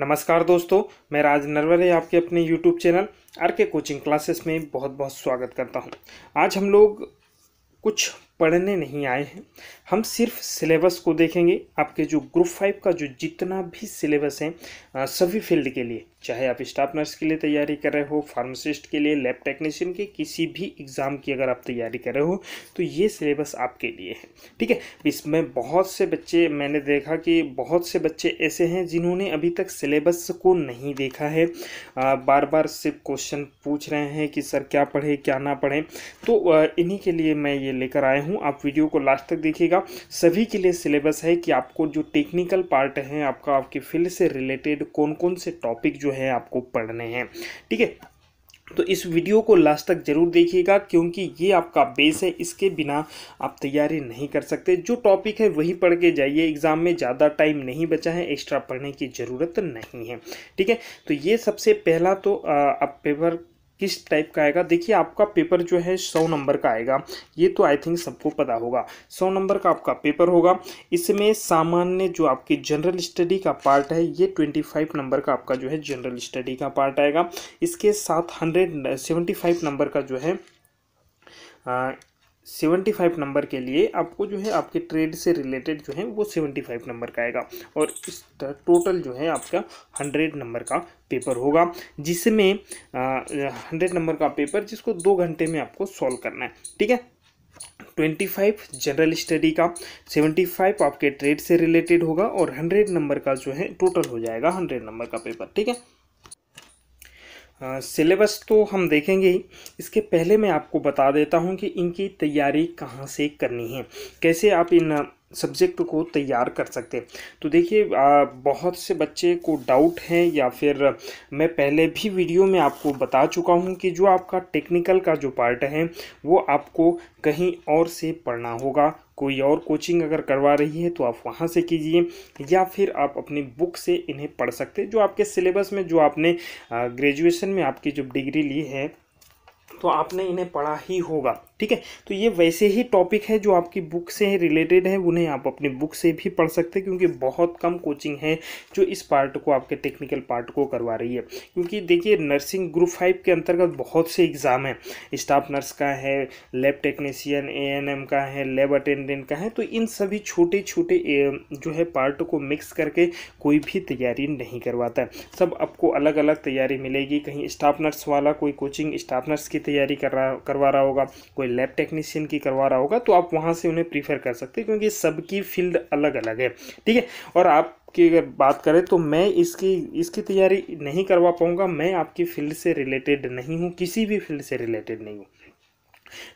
नमस्कार दोस्तों मैं राज नरवरे आपके अपने YouTube channel R K coaching classes में बहुत बहुत स्वागत करता हूं आज हम लोग कुछ पढ़ने नहीं आए हैं हम सिर्फ सिलेबस को देखेंगे आपके जो ग्रुप फाइव का जो जितना भी सिलेबस है सभी फील्ड के लिए चाहे आप स्टाफ नर्स के लिए तैयारी कर रहे हो फार्मासिस्ट के लिए लैब टेक्नीशियन के किसी भी एग्ज़ाम की अगर आप तैयारी कर रहे हो तो ये सिलेबस आपके लिए है ठीक है इसमें बहुत से बच्चे मैंने देखा कि बहुत से बच्चे ऐसे हैं जिन्होंने अभी तक सिलेबस को नहीं देखा है आ, बार बार सिर्फ क्वेश्चन पूछ रहे हैं कि सर क्या पढ़े क्या ना पढ़ें तो इन्हीं के लिए मैं ये लेकर आया हूँ हूँ आप वीडियो को लास्ट तक देखिएगा सभी के लिए सिलेबस है कि आपको जो टेक्निकल पार्ट है आपका आपके फील्ड से रिलेटेड कौन कौन से टॉपिक जो है आपको पढ़ने हैं ठीक है तो इस वीडियो को लास्ट तक जरूर देखिएगा क्योंकि ये आपका बेस है इसके बिना आप तैयारी नहीं कर सकते जो टॉपिक है वही पढ़ के जाइए एग्ज़ाम में ज़्यादा टाइम नहीं बचा है एक्स्ट्रा पढ़ने की ज़रूरत नहीं है ठीक है तो ये सबसे पहला तो आप पेपर किस टाइप का आएगा देखिए आपका पेपर जो है सौ नंबर का आएगा ये तो आई थिंक सबको पता होगा सौ नंबर का आपका पेपर होगा इसमें सामान्य जो आपकी जनरल स्टडी का पार्ट है ये ट्वेंटी फाइव नंबर का आपका जो है जनरल स्टडी का पार्ट आएगा इसके साथ हंड्रेड सेवेंटी फाइव नंबर का जो है सेवेंटी फाइव नंबर के लिए आपको जो है आपके ट्रेड से रिलेटेड जो है वो सेवेंटी फाइव नंबर का आएगा और इस टोटल जो है आपका हंड्रेड नंबर का पेपर होगा जिसमें हंड्रेड नंबर का पेपर जिसको दो घंटे में आपको सॉल्व करना है ठीक है ट्वेंटी फाइव जनरल स्टडी का सेवेंटी फाइव आपके ट्रेड से रिलेटेड होगा और हंड्रेड नंबर का जो है टोटल हो जाएगा हंड्रेड नंबर का पेपर ठीक है सिलेबस तो हम देखेंगे ही इसके पहले मैं आपको बता देता हूँ कि इनकी तैयारी कहाँ से करनी है कैसे आप इन सब्जेक्ट को तैयार कर सकते तो देखिए बहुत से बच्चे को डाउट हैं या फिर मैं पहले भी वीडियो में आपको बता चुका हूं कि जो आपका टेक्निकल का जो पार्ट है वो आपको कहीं और से पढ़ना होगा कोई और कोचिंग अगर करवा रही है तो आप वहाँ से कीजिए या फिर आप अपनी बुक से इन्हें पढ़ सकते जो आपके सिलेबस में जो आपने ग्रेजुएशन में आपकी जो डिग्री ली है तो आपने इन्हें पढ़ा ही होगा ठीक है तो ये वैसे ही टॉपिक है जो आपकी बुक से रिलेटेड है उन्हें आप अपने बुक से भी पढ़ सकते हैं क्योंकि बहुत कम कोचिंग है जो इस पार्ट को आपके टेक्निकल पार्ट को करवा रही है क्योंकि देखिए नर्सिंग ग्रुप फाइव के अंतर्गत बहुत से एग्ज़ाम हैं स्टाफ नर्स का है लैब टेक्नीशियन ए का है लेब अटेंडेंट का है तो इन सभी छोटे छोटे जो है पार्ट को मिक्स करके कोई भी तैयारी नहीं करवाता है सब आपको अलग अलग तैयारी मिलेगी कहीं स्टाफ नर्स वाला कोई कोचिंग स्टाफ नर्स की तैयारी कर रहा करवा रहा होगा कोई कोई लैब टेक्नीशियन की करवा रहा होगा तो आप वहाँ से उन्हें प्रीफर कर सकते हैं क्योंकि सबकी फील्ड अलग अलग है ठीक है और आप अगर बात करें तो मैं इसकी इसकी तैयारी नहीं करवा पाऊँगा मैं आपकी फील्ड से रिलेटेड नहीं हूँ किसी भी फील्ड से रिलेटेड नहीं हूँ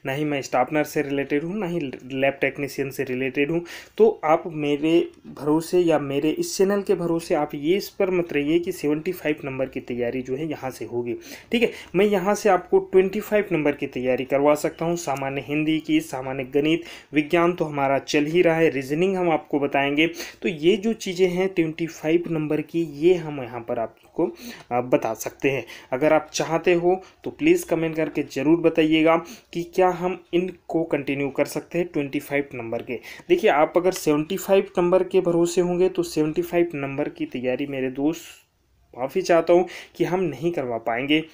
ना ही मैं स्टाफ नर्स से रिलेटेड हूँ ना ही लैब टेक्नीशियन से रिलेटेड हूँ तो आप मेरे भरोसे या मेरे इस चैनल के भरोसे आप ये इस पर मत रहिए कि सेवेंटी फाइव नंबर की तैयारी जो है यहाँ से होगी ठीक है मैं यहाँ से आपको ट्वेंटी फाइव नंबर की तैयारी करवा सकता हूँ सामान्य हिंदी की सामान्य गणित विज्ञान तो हमारा चल ही रहा है रीजनिंग हम आपको बताएंगे तो ये जो चीज़ें हैं ट्वेंटी फाइव नंबर की ये हम यहाँ पर आपको आपको बता सकते हैं अगर आप चाहते हो तो प्लीज़ कमेंट करके ज़रूर बताइएगा कि क्या हम इनको कंटिन्यू कर सकते हैं ट्वेंटी फाइव नंबर के देखिए आप अगर सेवेंटी फाइव नंबर के भरोसे होंगे तो सेवेंटी फाइव नंबर की तैयारी मेरे दोस्त माफ़ी चाहता हूँ कि हम नहीं करवा पाएंगे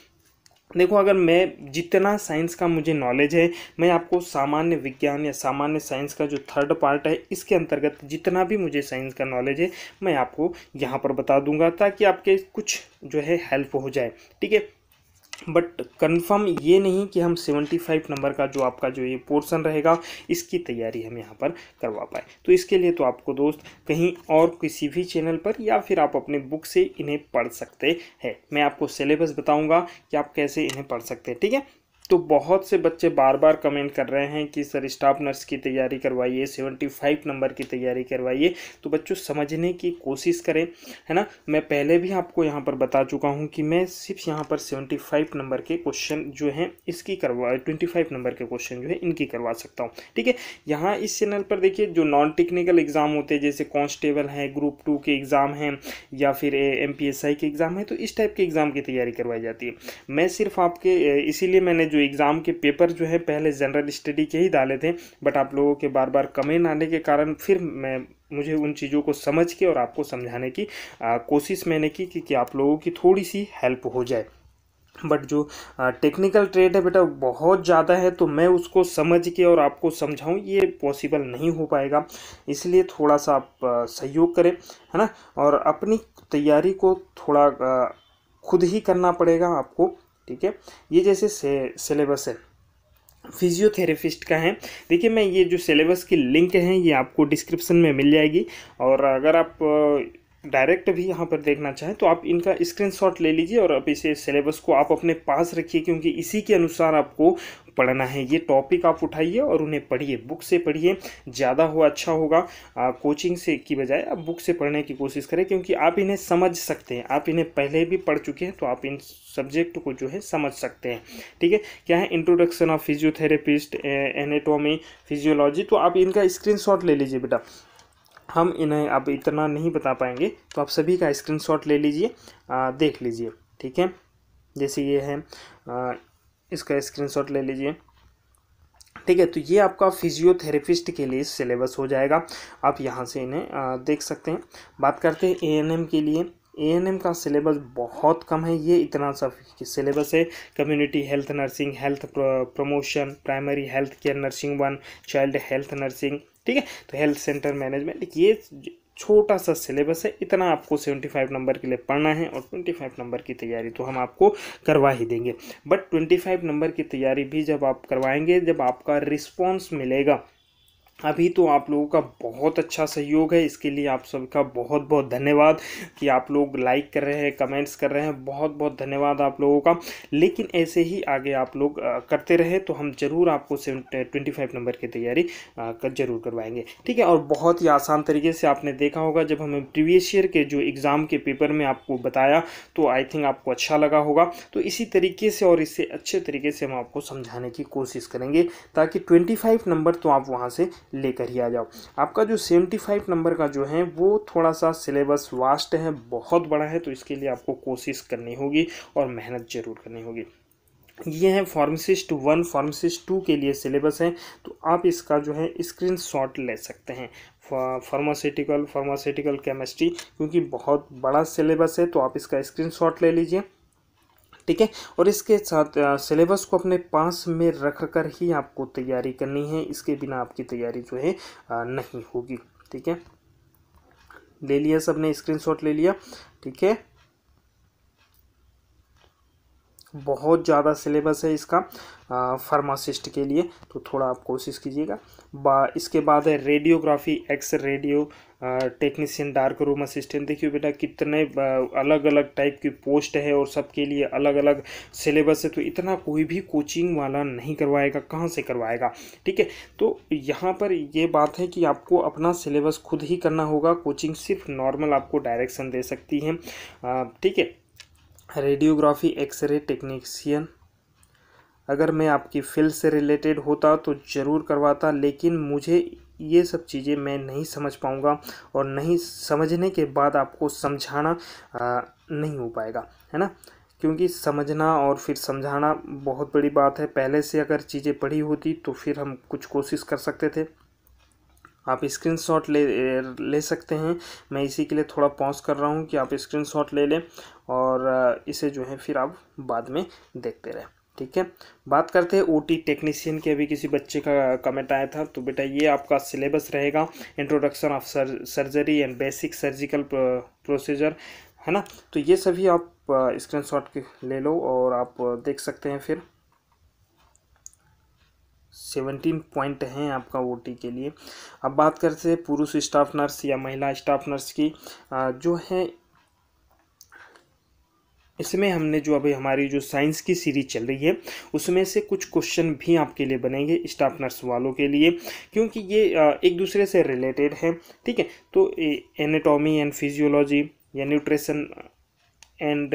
देखो अगर मैं जितना साइंस का मुझे नॉलेज है मैं आपको सामान्य विज्ञान या सामान्य साइंस का जो थर्ड पार्ट है इसके अंतर्गत जितना भी मुझे साइंस का नॉलेज है मैं आपको यहाँ पर बता दूंगा ताकि आपके कुछ जो है हेल्प हो जाए ठीक है बट कंफर्म ये नहीं कि हम 75 नंबर का जो आपका जो ये पोर्शन रहेगा इसकी तैयारी हम यहाँ पर करवा पाए तो इसके लिए तो आपको दोस्त कहीं और किसी भी चैनल पर या फिर आप अपने बुक से इन्हें पढ़ सकते हैं मैं आपको सिलेबस बताऊँगा कि आप कैसे इन्हें पढ़ सकते हैं ठीक है तो बहुत से बच्चे बार बार कमेंट कर रहे हैं कि सर स्टाफ नर्स की तैयारी करवाइए सेवेंटी फाइव नंबर की तैयारी करवाइए तो बच्चों समझने की कोशिश करें है ना मैं पहले भी आपको यहाँ पर बता चुका हूँ कि मैं सिर्फ यहाँ पर सेवेंटी फाइव नंबर के क्वेश्चन जो हैं इसकी करवा ट्वेंटी फाइव नंबर के क्वेश्चन जो है इनकी करवा सकता हूँ ठीक है यहाँ इस चैनल पर देखिए जो नॉन टेक्निकल एग्ज़ाम होते हैं जैसे कॉन्स्टेबल हैं ग्रुप टू के एग्ज़ाम हैं या फिर एम के एग्ज़ाम हैं तो इस टाइप के एग्ज़ाम की तैयारी करवाई जाती है मैं सिर्फ आपके इसीलिए मैंने जो जो एग्ज़ाम के पेपर जो है पहले जनरल स्टडी के ही डाले थे बट आप लोगों के बार बार कमेंट आने के कारण फिर मैं मुझे उन चीज़ों को समझ के और आपको समझाने की आ, कोशिश मैंने की कि, कि आप लोगों की थोड़ी सी हेल्प हो जाए बट जो टेक्निकल ट्रेड है बेटा बहुत ज़्यादा है तो मैं उसको समझ के और आपको समझाऊँ ये पॉसिबल नहीं हो पाएगा इसलिए थोड़ा सा आप सहयोग करें है ना और अपनी तैयारी को थोड़ा खुद ही करना पड़ेगा आपको ठीक है ये जैसे सिलेबस है फिजियोथेरेपिस्ट का है देखिए मैं ये जो सिलेबस की लिंक है ये आपको डिस्क्रिप्शन में मिल जाएगी और अगर आप डायरेक्ट भी यहाँ पर देखना चाहें तो आप इनका स्क्रीनशॉट ले लीजिए और आप इसे सिलेबस को आप अपने पास रखिए क्योंकि इसी के अनुसार आपको पढ़ना है ये टॉपिक आप उठाइए और उन्हें पढ़िए बुक से पढ़िए ज़्यादा हो अच्छा होगा आ, कोचिंग से की बजाय आप बुक से पढ़ने की कोशिश करें क्योंकि आप इन्हें समझ सकते हैं आप इन्हें पहले भी पढ़ चुके हैं तो आप इन सब्जेक्ट को जो है समझ सकते हैं ठीक है क्या है introduction of physiotherapist anatomy physiology तो आप इनका स्क्रीन ले लीजिए बेटा हम इन्हें अब इतना नहीं बता पाएंगे तो आप सभी का स्क्रीनशॉट ले लीजिए देख लीजिए ठीक है जैसे ये है आ, इसका स्क्रीनशॉट ले लीजिए ठीक है तो ये आपका फिजियोथेरेपिस्ट के लिए सिलेबस हो जाएगा आप यहाँ से इन्हें देख सकते हैं बात करते हैं एएनएम के लिए ए का सिलेबस बहुत कम है ये इतना सा सिलेबस है community health nursing health promotion primary health care nursing one child health nursing ठीक है तो हेल्थ सेंटर मैनेजमेंट ये छोटा सा सिलेबस है इतना आपको सेवेंटी फाइव नंबर के लिए पढ़ना है और ट्वेंटी फाइव नंबर की तैयारी तो हम आपको करवा ही देंगे बट ट्वेंटी फाइव नंबर की तैयारी भी जब आप करवाएंगे जब आपका रिस्पॉन्स मिलेगा अभी तो आप लोगों का बहुत अच्छा सहयोग है इसके लिए आप सबका बहुत बहुत धन्यवाद कि आप लोग लाइक कर रहे हैं कमेंट्स कर रहे हैं बहुत बहुत धन्यवाद आप लोगों का लेकिन ऐसे ही आगे आप लोग करते रहे तो हम ज़रूर आपको ट्वेंटी फाइव नंबर की तैयारी कर जरूर करवाएंगे ठीक है और बहुत ही आसान तरीके से आपने देखा होगा जब हमें प्रीवियस ईयर के जो एग्ज़ाम के पेपर में आपको बताया तो आई थिंक आपको अच्छा लगा होगा तो इसी तरीके से और इससे अच्छे तरीके से हम आपको समझाने की कोशिश करेंगे ताकि ट्वेंटी नंबर तो आप वहाँ से लेकर ही आ जाओ आपका जो सेवेंटी फाइव नंबर का जो है वो थोड़ा सा सिलेबस वास्ट है बहुत बड़ा है तो इसके लिए आपको कोशिश करनी होगी और मेहनत ज़रूर करनी होगी ये है फार्मासिस्ट वन फार्मासिस्ट टू के लिए सिलेबस है तो आप इसका जो है स्क्रीन शॉट ले सकते हैं फार्मास्यूटिकल फार्मास्यूटिकल केमिस्ट्री क्योंकि बहुत बड़ा सिलेबस है तो आप इसका स्क्रीन शॉट ले लीजिए ठीक है और इसके साथ सिलेबस को अपने पास में रख कर ही आपको तैयारी करनी है इसके बिना आपकी तैयारी जो है नहीं होगी ठीक है ले लिया सबने स्क्रीनशॉट ले लिया ठीक है बहुत ज़्यादा सिलेबस है इसका फार्मासिस्ट के लिए तो थोड़ा आप कोशिश कीजिएगा बा इसके बाद है radiography X radio technician dark room assistant देखिए बेटा कितने अलग अलग टाइप की पोस्ट है और सबके लिए अलग अलग सिलेबस है तो इतना कोई भी कोचिंग वाला नहीं करवाएगा कहाँ से करवाएगा ठीक है तो यहाँ पर ये बात है कि आपको अपना सिलेबस खुद ही करना होगा कोचिंग सिर्फ नॉर्मल आपको डायरेक्शन दे सकती है ठीक है रेडियोग्राफी एक्सरे टेक्नीसियन अगर मैं आपकी फील्ड से रिलेटेड होता तो ज़रूर करवाता लेकिन मुझे ये सब चीज़ें मैं नहीं समझ पाऊँगा और नहीं समझने के बाद आपको समझाना नहीं हो पाएगा है ना क्योंकि समझना और फिर समझाना बहुत बड़ी बात है पहले से अगर चीज़ें पढ़ी होती तो फिर हम कुछ कोशिश कर सकते थे आप स्क्रीनशॉट ले ले सकते हैं मैं इसी के लिए थोड़ा पॉज कर रहा हूँ कि आप स्क्रीनशॉट ले लें और इसे जो है फिर आप बाद में देखते रहें ठीक है बात करते हैं ओटी टेक्नीशियन के अभी किसी बच्चे का कमेंट आया था तो बेटा ये आपका सिलेबस रहेगा introduction of surgery and basic surgical procedure है ना तो ये सभी आप शॉट ले लो और आप देख सकते हैं फिर सेवनटीन पॉइंट हैं आपका ओटी के लिए अब बात करते हैं पुरुष स्टाफ नर्स या महिला स्टाफ नर्स की जो है इसमें हमने जो अभी हमारी जो साइंस की सीरीज चल रही है उसमें से कुछ क्वेश्चन भी आपके लिए बनेंगे स्टाफ नर्स वालों के लिए क्योंकि ये एक दूसरे से रिलेटेड है ठीक है तो एनाटॉमी एंड फिजियोलॉजी या न्यूट्रिशन एंड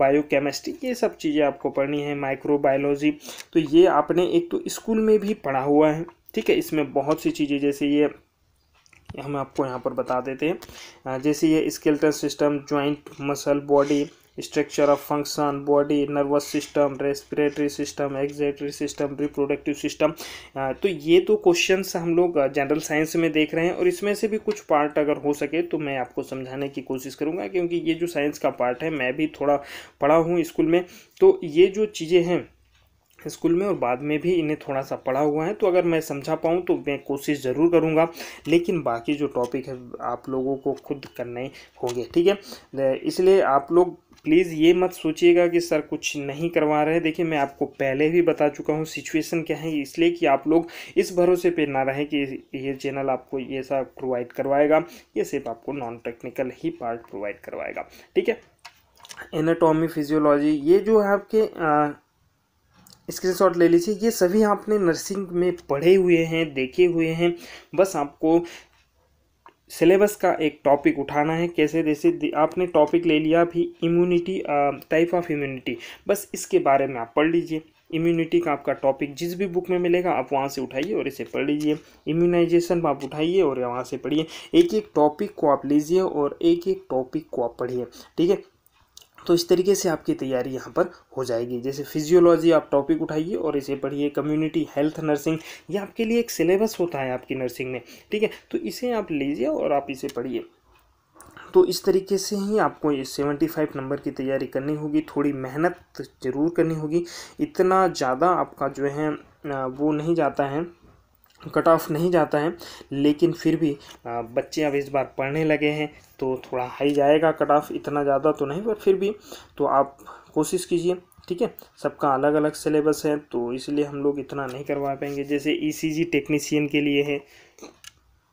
बायोकेमिस्ट्री ये सब चीज़ें आपको पढ़नी है माइक्रोबायोलॉजी तो ये आपने एक तो स्कूल में भी पढ़ा हुआ है ठीक है इसमें बहुत सी चीज़ें जैसे ये हम आपको यहाँ पर बता देते हैं जैसे ये skeleton system joint muscle body structure of function body nervous system respiratory system excretory system reproductive system तो ये तो क्वेश्चंस हम लोग जनरल साइंस में देख रहे हैं और इसमें से भी कुछ पार्ट अगर हो सके तो मैं आपको समझाने की कोशिश करूँगा क्योंकि ये जो साइंस का पार्ट है मैं भी थोड़ा पढ़ा हूँ स्कूल में तो ये जो चीज़ें हैं स्कूल में और बाद में भी इन्हें थोड़ा सा पढ़ा हुआ है तो अगर मैं समझा पाऊँ तो मैं कोशिश ज़रूर करूँगा लेकिन बाकी जो टॉपिक है आप लोगों को खुद करने होंगे ठीक है इसलिए आप लोग प्लीज़ ये मत सोचिएगा कि सर कुछ नहीं करवा रहे देखिए मैं आपको पहले भी बता चुका हूँ सिचुएशन क्या है इसलिए कि आप लोग इस भरोसे पे ना रहें कि ये चैनल आपको ये सब प्रोवाइड करवाएगा ये सिर्फ आपको नॉन टेक्निकल ही पार्ट प्रोवाइड करवाएगा ठीक है एनाटॉमी फिजियोलॉजी ये जो है आपके आ, स्क्रीनशॉट ले लीजिए ये सभी आपने नर्सिंग में पढ़े हुए हैं देखे हुए हैं बस आपको सिलेबस का एक टॉपिक उठाना है कैसे जैसे आपने टॉपिक ले लिया भी इम्यूनिटी टाइप ऑफ इम्यूनिटी बस इसके बारे में आप पढ़ लीजिए इम्यूनिटी का आपका टॉपिक जिस भी बुक में मिलेगा आप वहाँ से उठाइए और इसे पढ़ लीजिए इम्यूनाइजेशन आप उठाइए और वहाँ से पढ़िए एक एक टॉपिक को आप लीजिए और एक एक टॉपिक को आप पढ़िए ठीक है तो इस तरीके से आपकी तैयारी यहाँ पर हो जाएगी जैसे फिजियोलॉजी आप टॉपिक उठाइए और इसे पढ़िए कम्युनिटी हेल्थ नर्सिंग ये आपके लिए एक सिलेबस होता है आपकी नर्सिंग में ठीक है तो इसे आप लीजिए और आप इसे पढ़िए तो इस तरीके से ही आपको ये सेवेंटी फाइव नंबर की तैयारी करनी होगी थोड़ी मेहनत ज़रूर करनी होगी इतना ज़्यादा आपका जो है वो नहीं जाता है कट ऑफ नहीं जाता है लेकिन फिर भी बच्चे अब इस बार पढ़ने लगे हैं तो थोड़ा हाई जाएगा कट ऑफ इतना ज़्यादा तो नहीं पर फिर भी तो आप कोशिश कीजिए ठीक है सबका अलग अलग सिलेबस है तो इसलिए हम लोग इतना नहीं करवा पाएंगे जैसे ईसीजी e टेक्नीशियन के लिए है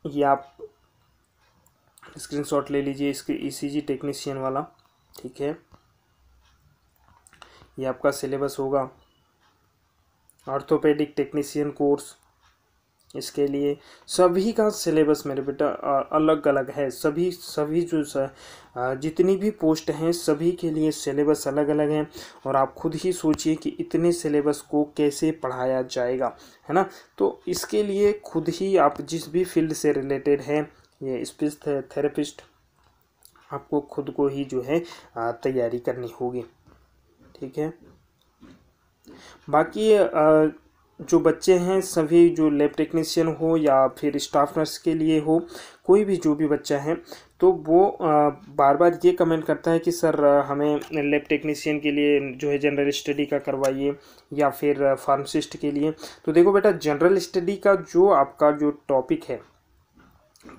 ये आप स्क्रीनशॉट ले लीजिए इसके ईसीजी e टेक्नीशियन वाला ठीक है ये आपका सिलेबस होगा ऑर्थोपेडिक टेक्नीशियन कोर्स इसके लिए सभी का सिलेबस मेरे बेटा अलग अलग है सभी सभी जो जितनी भी पोस्ट हैं सभी के लिए सिलेबस अलग अलग हैं और आप खुद ही सोचिए कि इतने सिलेबस को कैसे पढ़ाया जाएगा है ना तो इसके लिए खुद ही आप जिस भी फील्ड से रिलेटेड हैं ये स्पीच थे, थेरेपिस्ट आपको खुद को ही जो है तैयारी करनी होगी ठीक है बाकी आ, जो बच्चे हैं सभी जो लैब टेक्नीशियन हो या फिर स्टाफ नर्स के लिए हो कोई भी जो भी बच्चा है तो वो बार बार ये कमेंट करता है कि सर हमें लैब टेक्नीशियन के लिए जो है जनरल स्टडी का करवाइए या फिर फार्मासिस्ट के लिए तो देखो बेटा जनरल स्टडी का जो आपका जो टॉपिक है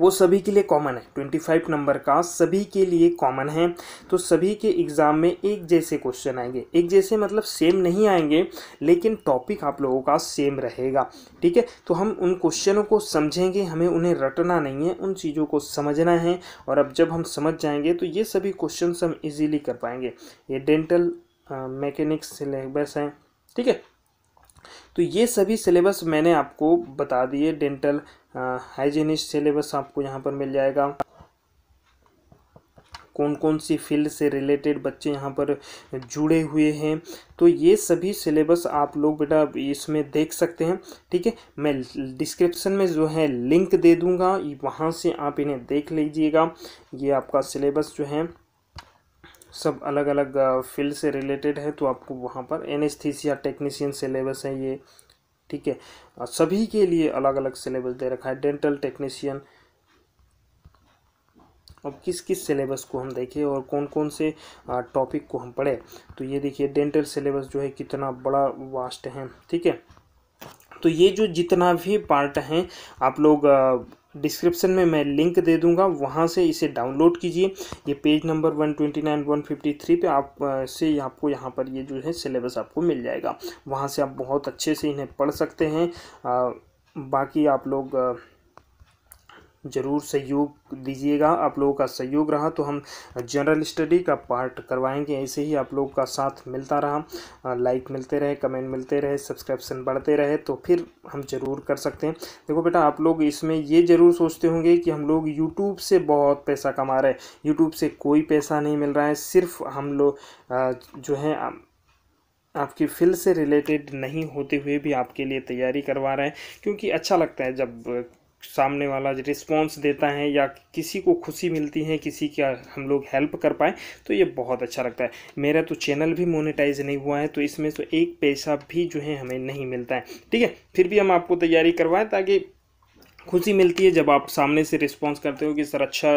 वो सभी के लिए कॉमन है ट्वेंटी फाइव नंबर का सभी के लिए कॉमन है तो सभी के एग्ज़ाम में एक जैसे क्वेश्चन आएंगे एक जैसे मतलब सेम नहीं आएंगे लेकिन टॉपिक आप लोगों का सेम रहेगा ठीक है तो हम उन क्वेश्चनों को समझेंगे हमें उन्हें रटना नहीं है उन चीज़ों को समझना है और अब जब हम समझ जाएंगे तो ये सभी क्वेश्चन हम ईजीली कर पाएंगे ये डेंटल मैकेनिक्स सिलेबस हैं ठीक है तो ये सभी सिलेबस मैंने आपको बता दिए डेंटल हाइजीनिस्ट सिलेबस आपको यहाँ पर मिल जाएगा कौन कौन सी फील्ड से रिलेटेड बच्चे यहाँ पर जुड़े हुए हैं तो ये सभी सिलेबस आप लोग बेटा इसमें देख सकते हैं ठीक है मैं डिस्क्रिप्शन में जो है लिंक दे दूँगा वहाँ से आप इन्हें देख लीजिएगा ये आपका सिलेबस जो है सब अलग अलग फील्ड से रिलेटेड है तो आपको वहाँ पर एनेस्थीसिया टेक्नीसियन सिलेबस है ये ठीक है सभी के लिए अलग अलग सिलेबस दे रखा है डेंटल टेक्नीशियन अब किस किस सिलेबस को हम देखें और कौन कौन से टॉपिक को हम पढ़ें तो ये देखिए डेंटल सिलेबस जो है कितना बड़ा वास्ट है ठीक है तो ये जो जितना भी पार्ट हैं आप लोग डिस्क्रिप्शन में मैं लिंक दे दूंगा वहाँ से इसे डाउनलोड कीजिए ये पेज नंबर 129 153 पे आप से आपको यहाँ पर ये जो है सिलेबस आपको मिल जाएगा वहाँ से आप बहुत अच्छे से इन्हें पढ़ सकते हैं आ, बाकी आप लोग ज़रूर सहयोग दीजिएगा आप लोगों का सहयोग रहा तो हम जनरल स्टडी का पार्ट करवाएंगे ऐसे ही आप लोगों का साथ मिलता रहा लाइक मिलते रहे कमेंट मिलते रहे सब्सक्रिप्शन बढ़ते रहे तो फिर हम ज़रूर कर सकते हैं देखो बेटा आप लोग इसमें ये ज़रूर सोचते होंगे कि हम लोग यूट्यूब से बहुत पैसा कमा रहे हैं यूट्यूब से कोई पैसा नहीं मिल रहा है सिर्फ हम लोग जो है आपकी फील्ड से रिलेटेड नहीं होते हुए भी आपके लिए तैयारी करवा रहे हैं क्योंकि अच्छा लगता है जब सामने वाला रिस्पॉन्स देता है या किसी को खुशी मिलती है किसी का हम लोग हेल्प कर पाए तो ये बहुत अच्छा लगता है मेरा तो चैनल भी मोनेटाइज नहीं हुआ है तो इसमें तो एक पैसा भी जो है हमें नहीं मिलता है ठीक है फिर भी हम आपको तैयारी करवाएं ताकि खुशी मिलती है जब आप सामने से रिस्पॉन्स करते हो कि सर अच्छा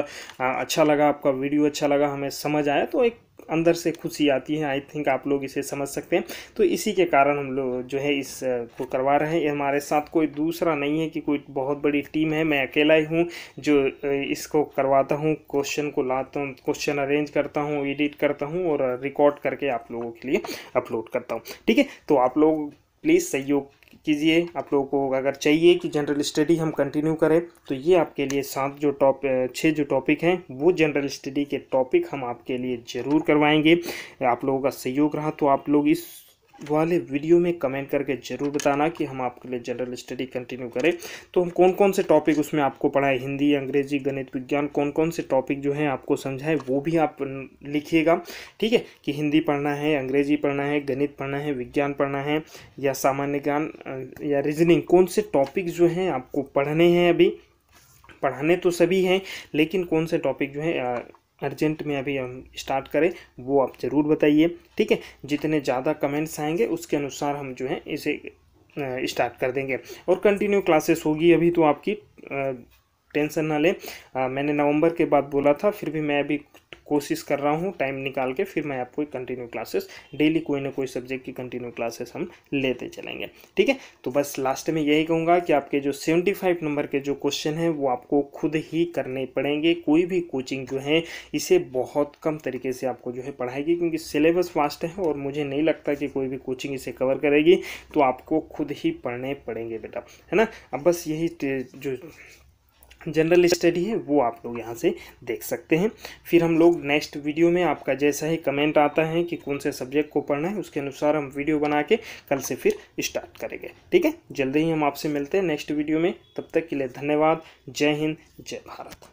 अच्छा लगा आपका वीडियो अच्छा लगा हमें समझ आया तो एक अंदर से खुशी आती है आई थिंक आप लोग इसे समझ सकते हैं तो इसी के कारण हम लोग जो है इस को करवा रहे हैं ये हमारे साथ कोई दूसरा नहीं है कि कोई बहुत बड़ी टीम है मैं अकेला ही हूँ जो इसको करवाता हूँ क्वेश्चन को लाता हूँ क्वेश्चन अरेंज करता हूँ एडिट करता हूँ और रिकॉर्ड करके आप लोगों के लिए अपलोड करता हूँ ठीक है तो आप लोग प्लीज़ सहयोग कीजिए आप लोगों को अगर चाहिए कि जनरल स्टडी हम कंटिन्यू करें तो ये आपके लिए सात जो टॉप छः जो टॉपिक हैं वो जनरल स्टडी के टॉपिक हम आपके लिए ज़रूर करवाएंगे आप लोगों का सहयोग रहा तो आप लोग इस वाले वीडियो में कमेंट करके ज़रूर बताना कि हम आपके लिए जनरल स्टडी कंटिन्यू करें तो हम कौन कौन से टॉपिक उसमें आपको पढ़ाए हिंदी अंग्रेजी गणित विज्ञान कौन कौन से टॉपिक जो हैं आपको समझाएं वो भी आप लिखिएगा ठीक है कि हिंदी पढ़ना है अंग्रेजी पढ़ना है गणित पढ़ना है विज्ञान पढ़ना है या सामान्य ज्ञान या रीजनिंग कौन से टॉपिक जो हैं आपको पढ़ने हैं अभी पढ़ाने तो सभी हैं लेकिन कौन से टॉपिक जो हैं अर्जेंट में अभी हम स्टार्ट करें वो आप ज़रूर बताइए ठीक है जितने ज़्यादा कमेंट्स आएंगे उसके अनुसार हम जो है इसे स्टार्ट कर देंगे और कंटिन्यू क्लासेस होगी अभी तो आपकी टेंशन ना लें मैंने नवंबर के बाद बोला था फिर भी मैं अभी कोशिश कर रहा हूँ टाइम निकाल के फिर मैं आपको कंटिन्यू क्लासेस डेली कोई ना कोई सब्जेक्ट की कंटिन्यू क्लासेस हम लेते चलेंगे ठीक है तो बस लास्ट में यही कहूँगा कि आपके जो सेवेंटी फाइव नंबर के जो क्वेश्चन हैं वो आपको खुद ही करने पड़ेंगे कोई भी कोचिंग जो है इसे बहुत कम तरीके से आपको जो है पढ़ाएगी क्योंकि सिलेबस फास्ट है और मुझे नहीं लगता कि कोई भी कोचिंग इसे कवर करेगी तो आपको खुद ही पढ़ने पड़ेंगे बेटा है ना अब बस यही जो जनरल स्टडी है वो आप लोग यहाँ से देख सकते हैं फिर हम लोग नेक्स्ट वीडियो में आपका जैसा ही कमेंट आता है कि कौन से सब्जेक्ट को पढ़ना है उसके अनुसार हम वीडियो बना के कल से फिर स्टार्ट करेंगे ठीक है जल्दी ही हम आपसे मिलते हैं नेक्स्ट वीडियो में तब तक के लिए धन्यवाद जय हिंद जय भारत